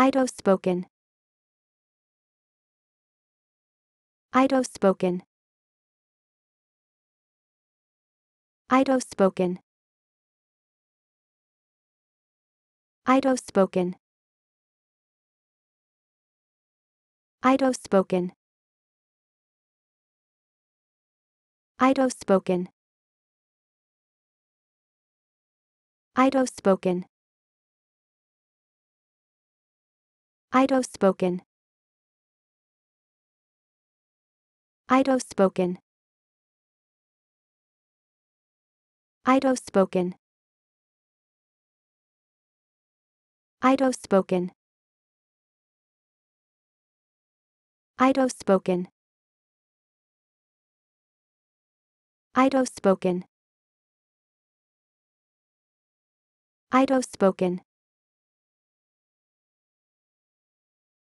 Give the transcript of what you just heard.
Ido spoken. Ido spoken. Ido spoken. Ido spoken. Ido spoken. Ido spoken. Ido spoken. Ido spoken. Ido spoken. Ido spoken. Ido spoken. Ido spoken. Ido spoken. Ido spoken.